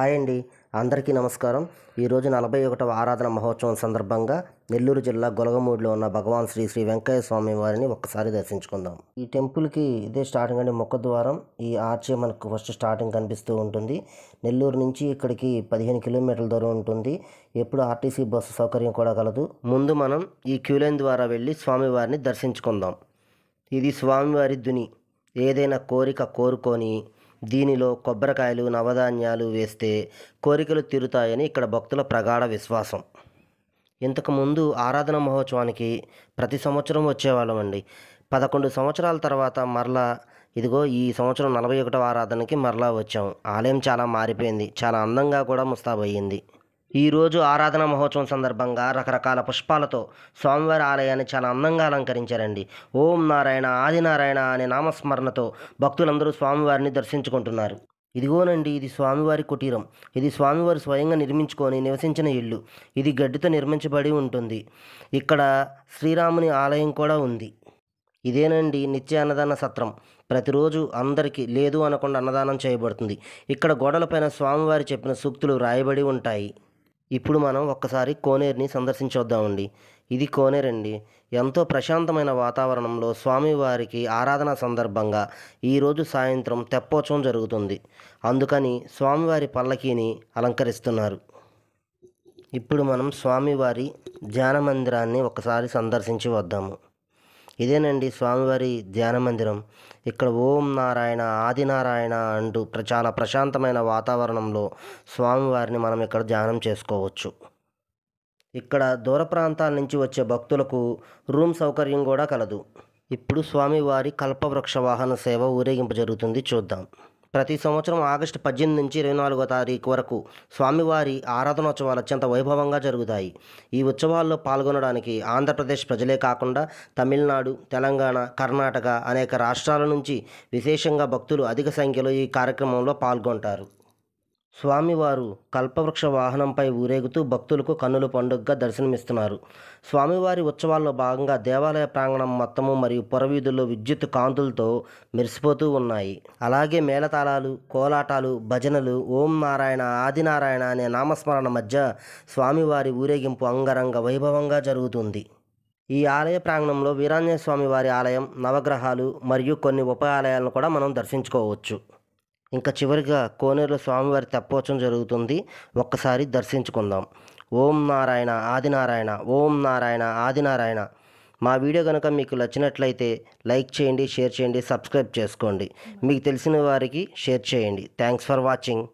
hi అండి అందరికీ నమస్కారం ఈరోజు నలభై ఒకటవ ఆరాధన మహోత్సవం సందర్భంగా నెల్లూరు జిల్లా గొలగమూడిలో ఉన్న భగవాన్ శ్రీ శ్రీ వెంకయ్య స్వామి వారిని ఒక్కసారి దర్శించుకుందాం ఈ టెంపుల్కి ఇదే స్టార్టింగ్ అండి ద్వారం ఈ ఆర్చే మనకు ఫస్ట్ స్టార్టింగ్ కనిపిస్తూ ఉంటుంది నెల్లూరు నుంచి ఇక్కడికి పదిహేను కిలోమీటర్ల దూరం ఉంటుంది ఎప్పుడు ఆర్టీసీ బస్సు సౌకర్యం కూడా కలదు ముందు మనం ఈ క్యూలైన్ ద్వారా వెళ్ళి స్వామివారిని దర్శించుకుందాం ఇది స్వామివారి దుని ఏదైనా కోరిక కోరుకొని దీనిలో కొబ్బరికాయలు నవధాన్యాలు వేస్తే కోరికలు తీరుతాయని ఇక్కడ భక్తుల ప్రగాఢ విశ్వాసం ఇంతకుముందు ఆరాధన మహోత్సవానికి ప్రతి సంవత్సరం వచ్చేవాళ్ళమండి పదకొండు సంవత్సరాల తర్వాత మరలా ఇదిగో ఈ సంవత్సరం నలభై ఒకటవ ఆరాధనకి మరలా వచ్చాం ఆలయం చాలా మారిపోయింది చాలా అందంగా కూడా ముస్తాబయ్యింది ఈరోజు ఆరాధన మహోత్సవం సందర్భంగా రకరకాల పుష్పాలతో స్వామివారి ఆలయాన్ని చాలా అందంగా అలంకరించారండి ఓం నారాయణ ఆదినారాయణ అనే నామస్మరణతో భక్తులందరూ స్వామివారిని దర్శించుకుంటున్నారు ఇదిగోనండి ఇది స్వామివారి కుటీరం ఇది స్వామివారు స్వయంగా నిర్మించుకొని నివసించిన ఇల్లు ఇది గడ్డితో నిర్మించబడి ఉంటుంది ఇక్కడ శ్రీరాముని ఆలయం కూడా ఉంది ఇదేనండి నిత్య అన్నదాన సత్రం ప్రతిరోజు అందరికీ లేదు అనకుండా అన్నదానం చేయబడుతుంది ఇక్కడ గోడలపైన స్వామివారి చెప్పిన సూక్తులు రాయబడి ఉంటాయి ఇప్పుడు మనం ఒక్కసారి కోనేరుని సందర్శించొద్దామండి ఇది కోనేరండి ఎంతో ప్రశాంతమైన వాతావరణంలో స్వామివారికి ఆరాధన సందర్భంగా ఈరోజు సాయంత్రం తెప్పోత్సవం జరుగుతుంది అందుకని స్వామివారి పల్లకీని అలంకరిస్తున్నారు ఇప్పుడు మనం స్వామివారి ధ్యాన మందిరాన్ని ఒకసారి సందర్శించి వద్దాము ఇదేనండి స్వామివారి ధ్యాన మందిరం ఇక్కడ ఓం నారాయణ ఆదినారాయణ అంటూ చాలా ప్రశాంతమైన వాతావరణంలో స్వామివారిని మనం ఇక్కడ ధ్యానం చేసుకోవచ్చు ఇక్కడ దూర ప్రాంతాల నుంచి వచ్చే భక్తులకు రూమ్ సౌకర్యం కూడా కలదు ఇప్పుడు స్వామివారి కల్పవృక్ష వాహన సేవ ఊరేగింపు జరుగుతుంది చూద్దాం ప్రతి సంవత్సరం ఆగస్టు పద్దెనిమిది నుంచి ఇరవై నాలుగో తారీఖు వరకు స్వామివారి ఆరాధనోత్సవాలు అత్యంత వైభవంగా జరుగుతాయి ఈ ఉత్సవాల్లో పాల్గొనడానికి ఆంధ్రప్రదేశ్ ప్రజలే కాకుండా తమిళనాడు తెలంగాణ కర్ణాటక అనేక రాష్ట్రాల నుంచి విశేషంగా భక్తులు అధిక సంఖ్యలో ఈ కార్యక్రమంలో పాల్గొంటారు స్వామివారు కల్పవృక్ష వాహనంపై ఊరేగుతూ భక్తులకు కన్నుల పండుగగా దర్శనమిస్తున్నారు స్వామివారి ఉత్సవాల్లో భాగంగా దేవాలయ ప్రాంగణం మొత్తము మరియు పొరవీధుల్లో విద్యుత్ కాంతులతో మెరిసిపోతూ ఉన్నాయి అలాగే మేళతాళాలు కోలాటాలు భజనలు ఓం నారాయణ ఆదినారాయణ అనే నామస్మరణ మధ్య స్వామివారి ఊరేగింపు అంగరంగ వైభవంగా జరుగుతుంది ఈ ఆలయ ప్రాంగణంలో వీరాంజనేయ స్వామివారి ఆలయం నవగ్రహాలు మరియు కొన్ని ఉప ఆలయాలను కూడా మనం దర్శించుకోవచ్చు ఇంకా చివరిగా కోనేరులో స్వామివారి తెప్పోత్సవం జరుగుతుంది ఒక్కసారి దర్శించుకుందాం ఓం నారాయణ ఆదినారాయణ ఓం నారాయణ ఆదినారాయణ మా వీడియో కనుక మీకు నచ్చినట్లయితే లైక్ చేయండి షేర్ చేయండి సబ్స్క్రైబ్ చేసుకోండి మీకు తెలిసిన వారికి షేర్ చేయండి థ్యాంక్స్ ఫర్ వాచింగ్